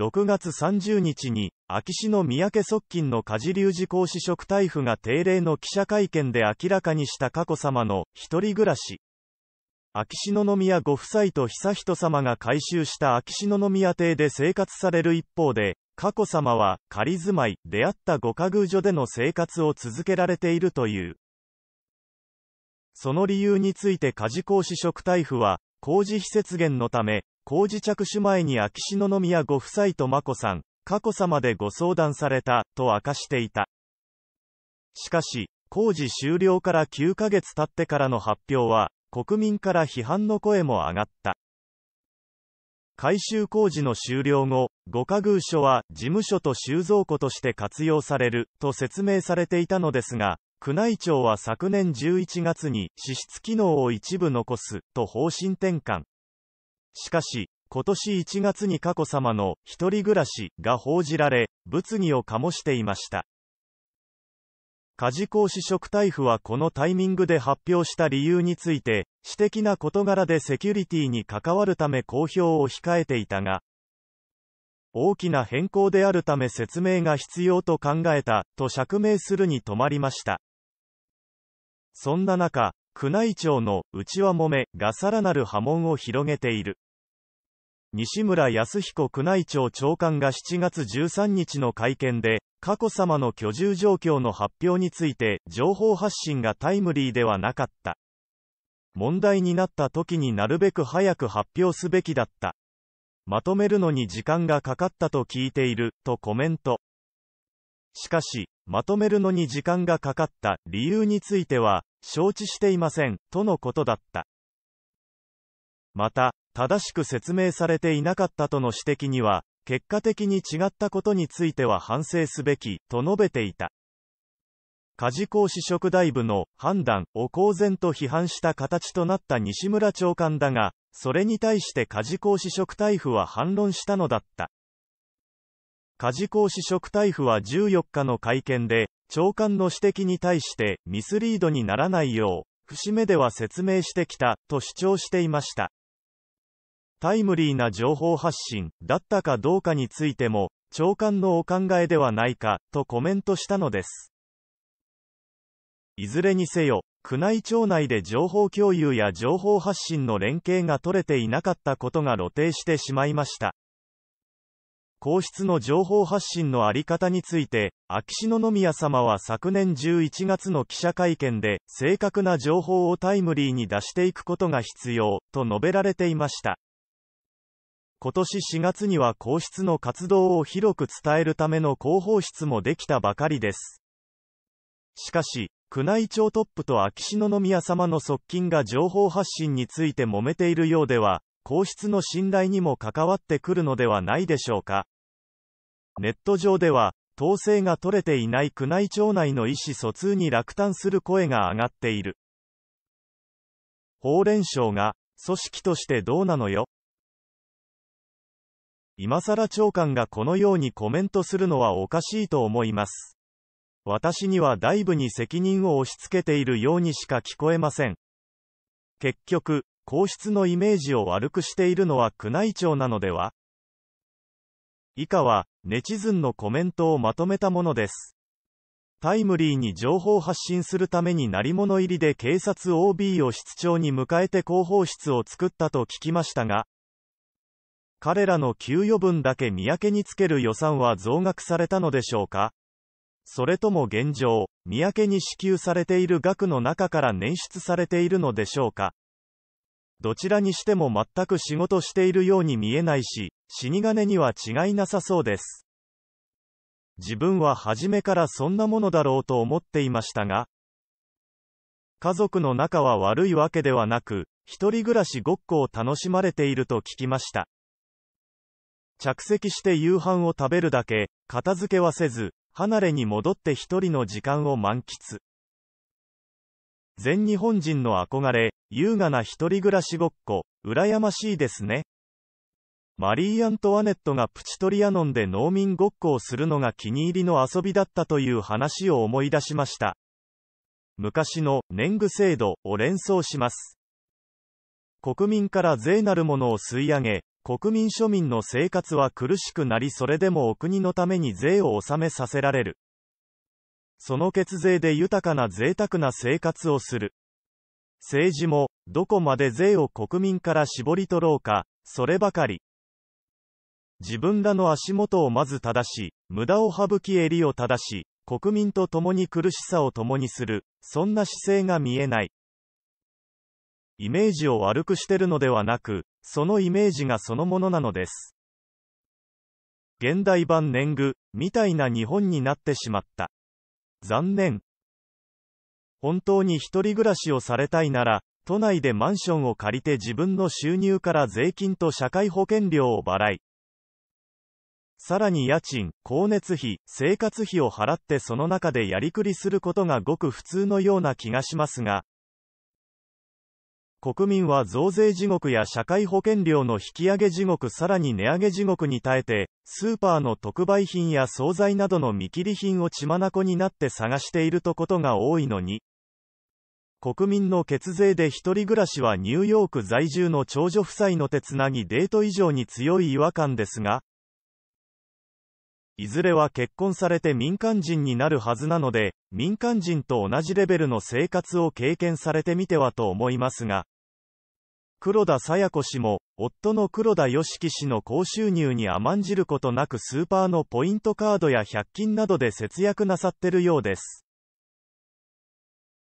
6月30日に、秋篠宮家側近の梶隆寺公子職大夫が定例の記者会見で明らかにした佳子さまの一人暮らし。秋篠宮ご夫妻と悠仁さまが改修した秋篠宮邸で生活される一方で、佳子さまは仮住まい、出会ったご家宮所での生活を続けられているという。その理由について梶公子職大夫は、工事費節減のため、工事着手前に秋篠宮ご夫妻と眞子さん、佳子さまでご相談された、と明かしていた。しかし、工事終了から9ヶ月経ってからの発表は、国民から批判の声も上がった。改修工事の終了後、五家具所は事務所と収蔵庫として活用されると説明されていたのですが、宮内庁は昨年11月に支出機能を一部残すと方針転換。しかし、今年1月に佳子さまの一人暮らしが報じられ、物議を醸していました。家事公子職タイフはこのタイミングで発表した理由について、私的な事柄でセキュリティに関わるため公表を控えていたが、大きな変更であるため説明が必要と考えた、と釈明するに止まりました。そんな中、宮内庁の内輪もめがさらなる波紋を広げている。西村康彦宮内庁長官が7月13日の会見で、佳子さまの居住状況の発表について、情報発信がタイムリーではなかった。問題になった時になるべく早く発表すべきだった。まとめるのに時間がかかったと聞いている、とコメント。しかし、まとめるのに時間がかかった理由については、承知していません、とのことだった。また、正しく説明されていなかったとの指摘には、結果的に違ったことについては反省すべき、と述べていた。家事講師職大部の判断を公然と批判した形となった西村長官だが、それに対して家事講師職大夫は反論したのだった。家事講師職大夫は14日の会見で、長官の指摘に対してミスリードにならないよう、節目では説明してきた、と主張していました。タイムリーな情報発信だったかどうかについても、長官のお考えではないか、とコメントしたのです。いずれにせよ、宮内庁内で情報共有や情報発信の連携が取れていなかったことが露呈してしまいました。皇室の情報発信のあり方について、秋篠宮さまは昨年11月の記者会見で、正確な情報をタイムリーに出していくことが必要、と述べられていました。今年4月には皇室の活動を広く伝えるための広報室もできたばかりです。しかし、宮内庁トップと秋篠宮様の側近が情報発信について揉めているようでは、皇室の信頼にも関わってくるのではないでしょうか。ネット上では、統制が取れていない宮内庁内の意思疎通に落胆する声が上がっている。法連省が、組織としてどうなのよ今更長官がこのようにコメントするのはおかしいと思います。私には大部に責任を押し付けているようにしか聞こえません。結局、皇室のイメージを悪くしているのは宮内庁なのでは以下は、ネチズンのコメントをまとめたものです。タイムリーに情報発信するために鳴り物入りで警察 OB を室長に迎えて広報室を作ったと聞きましたが、彼らの給与分だけ見分けにつける予算は増額されたのでしょうかそれとも現状、三宅に支給されている額の中から捻出されているのでしょうかどちらにしても全く仕事しているように見えないし、死に金には違いなさそうです。自分は初めからそんなものだろうと思っていましたが、家族の仲は悪いわけではなく、一人暮らしごっこを楽しまれていると聞きました。着席して夕飯を食べるだけ、片付けはせず、離れに戻って一人の時間を満喫。全日本人の憧れ、優雅な一人暮らしごっこ、羨ましいですね。マリー・アントワネットがプチトリアノンで農民ごっこをするのが気に入りの遊びだったという話を思い出しました。昔の年貢制度を連想します。国民から税なるものを吸い上げ、国民庶民の生活は苦しくなりそれでもお国のために税を納めさせられる。その血税で豊かな贅沢な生活をする。政治も、どこまで税を国民から絞り取ろうか、そればかり。自分らの足元をまず正し、無駄を省き襟を正し、国民と共に苦しさを共にする、そんな姿勢が見えない。イメージを悪くしてるのではなく、そのイメージがそのものなのです。現代版年貢、みたいな日本になってしまった。残念。本当に一人暮らしをされたいなら、都内でマンションを借りて自分の収入から税金と社会保険料を払い、さらに家賃、光熱費、生活費を払ってその中でやりくりすることがごく普通のような気がしますが、国民は増税地獄や社会保険料の引き上げ地獄さらに値上げ地獄に耐えて、スーパーの特売品や惣菜などの見切り品を血眼になって探しているとことが多いのに。国民の血税で一人暮らしはニューヨーク在住の長女夫妻の手つなぎデート以上に強い違和感ですが、いずれは結婚されて民間人になるはずなので、民間人と同じレベルの生活を経験されてみてはと思いますが、黒田清子氏も、夫の黒田義樹氏の高収入に甘んじることなくスーパーのポイントカードや100均などで節約なさってるようです。